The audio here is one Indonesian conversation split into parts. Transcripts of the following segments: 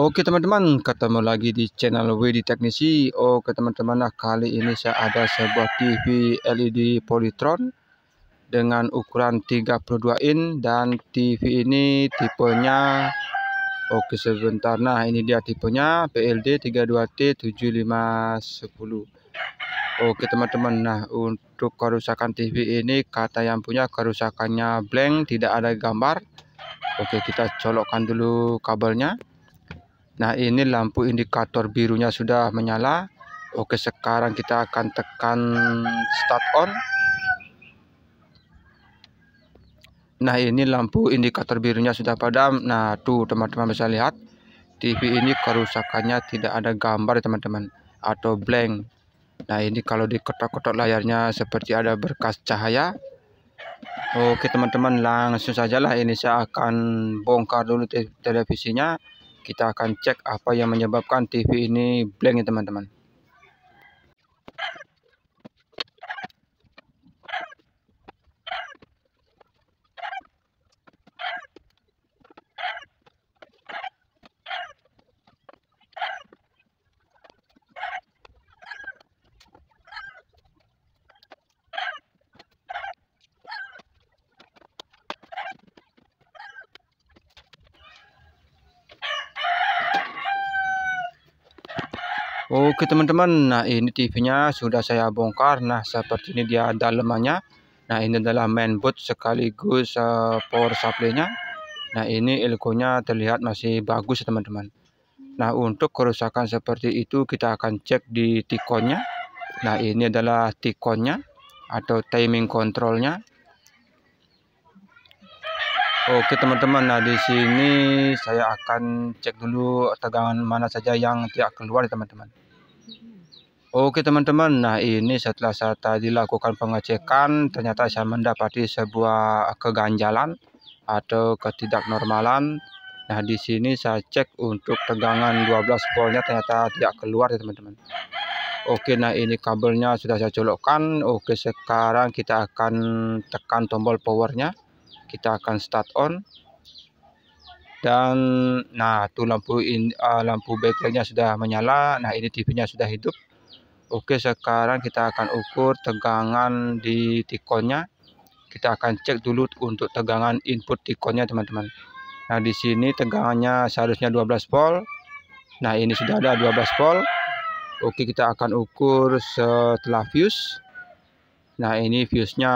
Oke teman-teman, ketemu lagi di channel Wedi Teknisi. Oke teman-teman, nah kali ini saya ada sebuah TV LED Polytron dengan ukuran 32 in dan TV ini tipenya Oke sebentar. Nah, ini dia tipenya PLD 32T7510. Oke teman-teman. Nah, untuk kerusakan TV ini kata yang punya kerusakannya blank, tidak ada gambar. Oke, kita colokkan dulu kabelnya. Nah ini lampu indikator birunya sudah menyala. Oke sekarang kita akan tekan start on. Nah ini lampu indikator birunya sudah padam. Nah tuh teman-teman bisa lihat TV ini kerusakannya tidak ada gambar teman-teman atau blank. Nah ini kalau di kotak-kotak layarnya seperti ada berkas cahaya. Oke teman-teman langsung sajalah ini saya akan bongkar dulu televisinya kita akan cek apa yang menyebabkan TV ini blank ya teman-teman Oke teman-teman, nah ini TV-nya sudah saya bongkar. Nah seperti ini dia dalemannya. Nah ini adalah mainboard sekaligus uh, power supply-nya. Nah ini elko-nya terlihat masih bagus teman-teman. Nah untuk kerusakan seperti itu kita akan cek di tikonnya. Nah ini adalah tikonnya atau timing kontrolnya. Oke teman-teman, nah di sini saya akan cek dulu tegangan mana saja yang tidak keluar teman-teman. Oke teman-teman, nah ini setelah saya tadi lakukan pengecekan, ternyata saya mendapati sebuah keganjalan atau ketidaknormalan. Nah di sini saya cek untuk tegangan 12 voltnya ternyata tidak keluar ya teman-teman. Oke, nah ini kabelnya sudah saya colokkan. Oke, sekarang kita akan tekan tombol powernya kita akan start on dan nah tuh lampu in, uh, lampu backlightnya sudah menyala nah ini TV-nya sudah hidup oke sekarang kita akan ukur tegangan di tikonnya kita akan cek dulu untuk tegangan input tikonnya teman-teman nah di sini tegangannya seharusnya 12 volt nah ini sudah ada 12 volt oke kita akan ukur setelah fuse Nah ini fuse-nya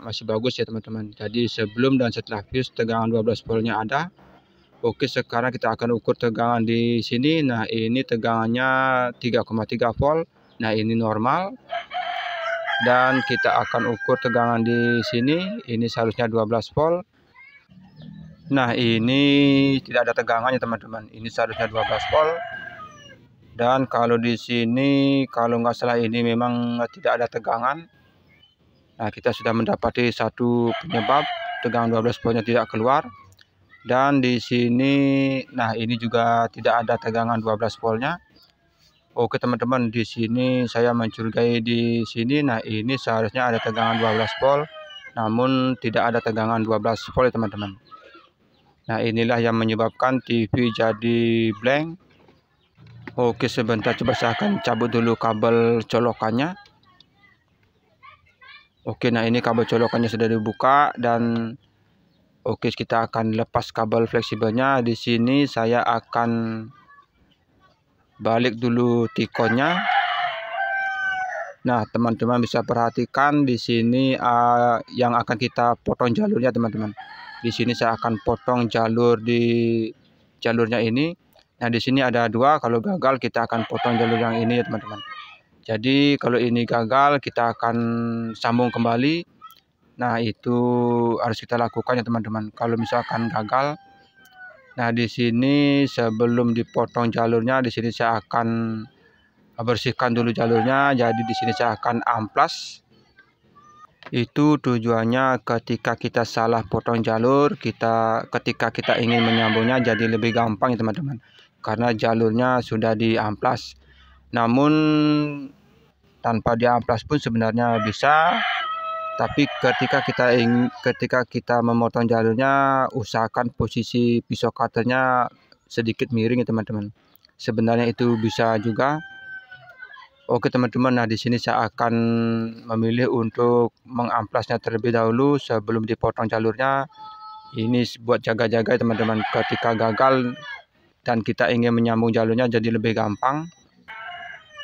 masih bagus ya teman-teman. Jadi sebelum dan setelah fuse tegangan 12 nya ada. Oke sekarang kita akan ukur tegangan di sini. Nah ini tegangannya 3,3 volt. Nah ini normal. Dan kita akan ukur tegangan di sini. Ini seharusnya 12 volt. Nah ini tidak ada tegangannya teman-teman. Ini seharusnya 12 volt. Dan kalau di sini kalau nggak salah ini memang tidak ada tegangan Nah, kita sudah mendapati satu penyebab tegangan 12 voltnya tidak keluar. Dan di sini, nah ini juga tidak ada tegangan 12 voltnya. Oke teman-teman, di sini saya mencurigai di sini, nah ini seharusnya ada tegangan 12 volt. Namun tidak ada tegangan 12 volt ya, teman-teman. Nah inilah yang menyebabkan TV jadi blank. Oke sebentar coba saya akan cabut dulu kabel colokannya. Oke, nah ini kabel colokannya sudah dibuka dan oke kita akan lepas kabel fleksibelnya. Di sini saya akan balik dulu tikonya. Nah, teman-teman bisa perhatikan di sini uh, yang akan kita potong jalurnya, teman-teman. Di sini saya akan potong jalur di jalurnya ini. Nah, di sini ada dua. Kalau gagal, kita akan potong jalur yang ini, ya, teman-teman. Jadi kalau ini gagal kita akan sambung kembali. Nah itu harus kita lakukan ya teman-teman. Kalau misalkan gagal, nah di sini sebelum dipotong jalurnya, di sini saya akan bersihkan dulu jalurnya. Jadi di sini saya akan amplas. Itu tujuannya ketika kita salah potong jalur, kita ketika kita ingin menyambungnya jadi lebih gampang ya teman-teman. Karena jalurnya sudah diamplas namun tanpa di amplas pun sebenarnya bisa tapi ketika kita ingin ketika kita memotong jalurnya usahakan posisi pisau cutternya sedikit miring ya teman-teman sebenarnya itu bisa juga Oke teman-teman, nah di sini saya akan memilih untuk mengamplasnya terlebih dahulu sebelum dipotong jalurnya. Ini buat jaga-jaga teman-teman ketika gagal dan kita ingin menyambung jalurnya jadi lebih gampang.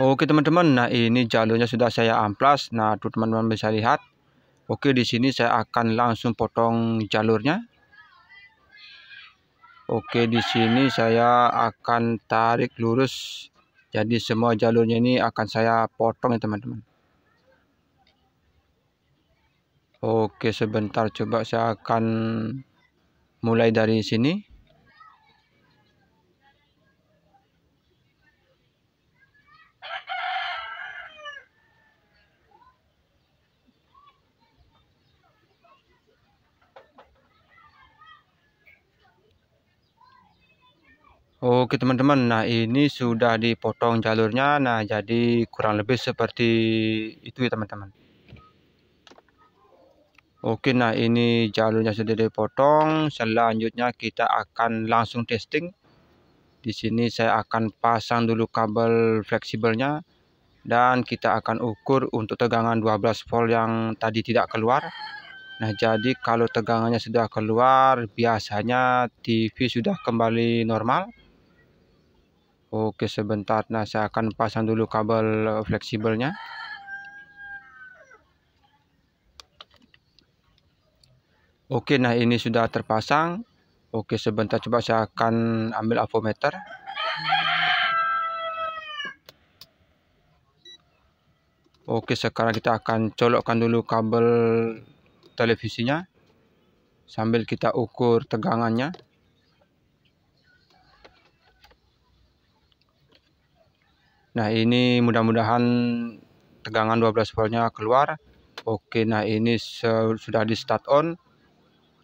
Oke teman-teman, nah ini jalurnya sudah saya amplas. Nah tuh teman-teman bisa lihat. Oke di sini saya akan langsung potong jalurnya. Oke di sini saya akan tarik lurus. Jadi semua jalurnya ini akan saya potong ya teman-teman. Oke sebentar coba saya akan mulai dari sini. Oh, oke teman-teman nah ini sudah dipotong jalurnya nah jadi kurang lebih seperti itu ya teman-teman Oke nah ini jalurnya sudah dipotong selanjutnya kita akan langsung testing di sini saya akan pasang dulu kabel fleksibelnya dan kita akan ukur untuk tegangan 12 volt yang tadi tidak keluar Nah, jadi kalau tegangannya sudah keluar, biasanya TV sudah kembali normal. Oke sebentar nah saya akan pasang dulu kabel eh, fleksibelnya Oke nah ini sudah terpasang Oke sebentar coba saya akan ambil avometer Oke sekarang kita akan colokkan dulu kabel televisinya sambil kita ukur tegangannya Nah ini mudah-mudahan tegangan 12 voltnya keluar. Oke nah ini sudah di start on.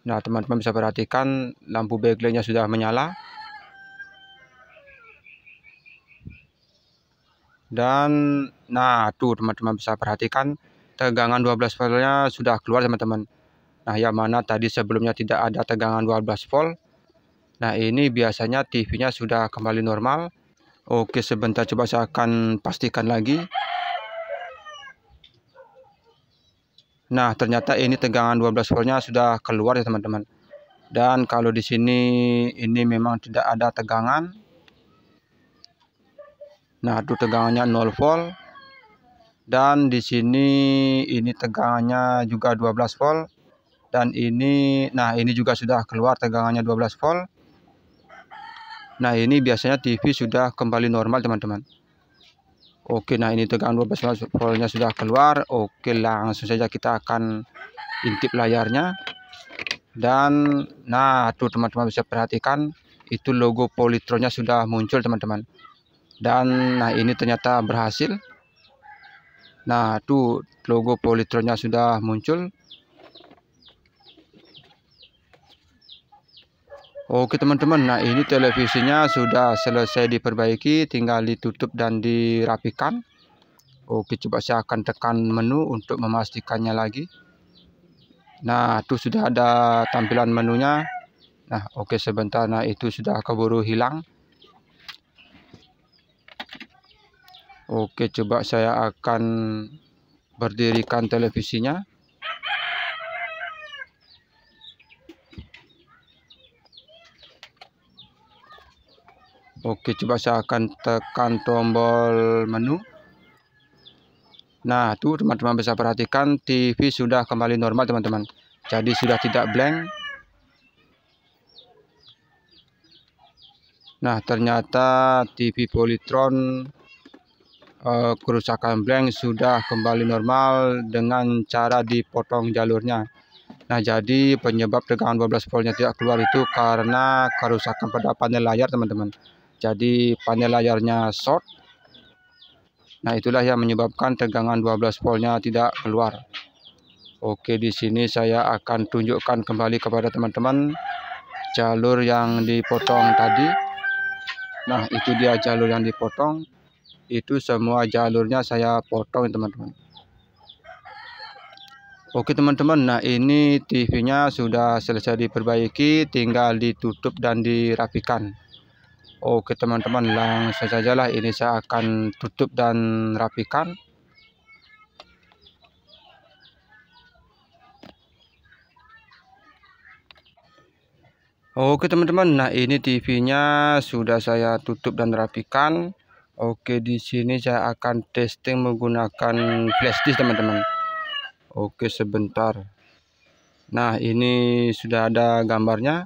Nah teman-teman bisa perhatikan lampu backlightnya sudah menyala. Dan nah tuh teman-teman bisa perhatikan tegangan 12 voltnya sudah keluar teman-teman. Nah yang mana tadi sebelumnya tidak ada tegangan 12 volt. Nah ini biasanya TV-nya sudah kembali normal. Oke sebentar coba saya akan pastikan lagi. Nah ternyata ini tegangan 12 voltnya sudah keluar ya teman-teman. Dan kalau di sini ini memang tidak ada tegangan. Nah itu tegangannya 0 volt. Dan di sini ini tegangannya juga 12 volt. Dan ini, nah ini juga sudah keluar tegangannya 12 volt Nah ini biasanya TV sudah kembali normal teman-teman. Oke nah ini tegangan 12 voltnya sudah keluar. Oke langsung saja kita akan intip layarnya. Dan nah tuh teman-teman bisa perhatikan itu logo politronnya sudah muncul teman-teman. Dan nah ini ternyata berhasil. Nah tuh logo politronnya sudah muncul. Oke teman-teman, nah ini televisinya sudah selesai diperbaiki, tinggal ditutup dan dirapikan. Oke, coba saya akan tekan menu untuk memastikannya lagi. Nah, itu sudah ada tampilan menunya. Nah, oke sebentar, nah itu sudah keburu hilang. Oke, coba saya akan berdirikan televisinya. Oke, coba saya akan tekan tombol menu. Nah, tuh teman-teman bisa perhatikan TV sudah kembali normal, teman-teman. Jadi sudah tidak blank. Nah, ternyata TV Polytron eh, kerusakan blank sudah kembali normal dengan cara dipotong jalurnya. Nah, jadi penyebab tegangan 12 voltnya tidak keluar itu karena kerusakan pada panel layar, teman-teman jadi panel layarnya short nah itulah yang menyebabkan tegangan 12 voltnya tidak keluar Oke di sini saya akan tunjukkan kembali kepada teman-teman jalur yang dipotong tadi nah itu dia jalur yang dipotong itu semua jalurnya saya potong teman-teman Oke teman-teman nah ini TV nya sudah selesai diperbaiki tinggal ditutup dan dirapikan Oh, oke teman-teman langsung sajalah ini saya akan tutup dan rapikan Oke teman-teman, nah ini TV-nya sudah saya tutup dan rapikan. Oke, di sini saya akan testing menggunakan flashdisk teman-teman. Oke, sebentar. Nah, ini sudah ada gambarnya.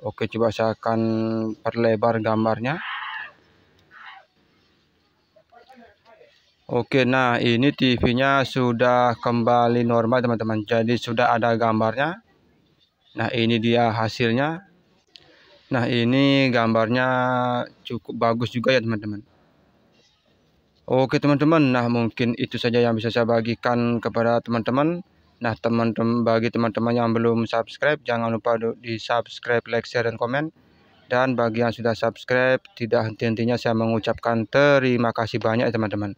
Oke coba saya akan perlebar gambarnya Oke nah ini TV nya sudah kembali normal teman-teman jadi sudah ada gambarnya Nah ini dia hasilnya Nah ini gambarnya cukup bagus juga ya teman-teman Oke teman-teman, nah mungkin itu saja yang bisa saya bagikan kepada teman-teman. Nah teman-teman bagi teman-teman yang belum subscribe jangan lupa di subscribe, like, share, dan komen. Dan bagi yang sudah subscribe tidak henti-hentinya saya mengucapkan terima kasih banyak ya, teman-teman.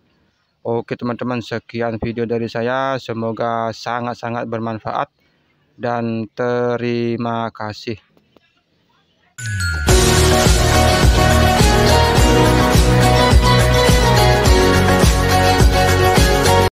Oke teman-teman sekian video dari saya semoga sangat-sangat bermanfaat dan terima kasih.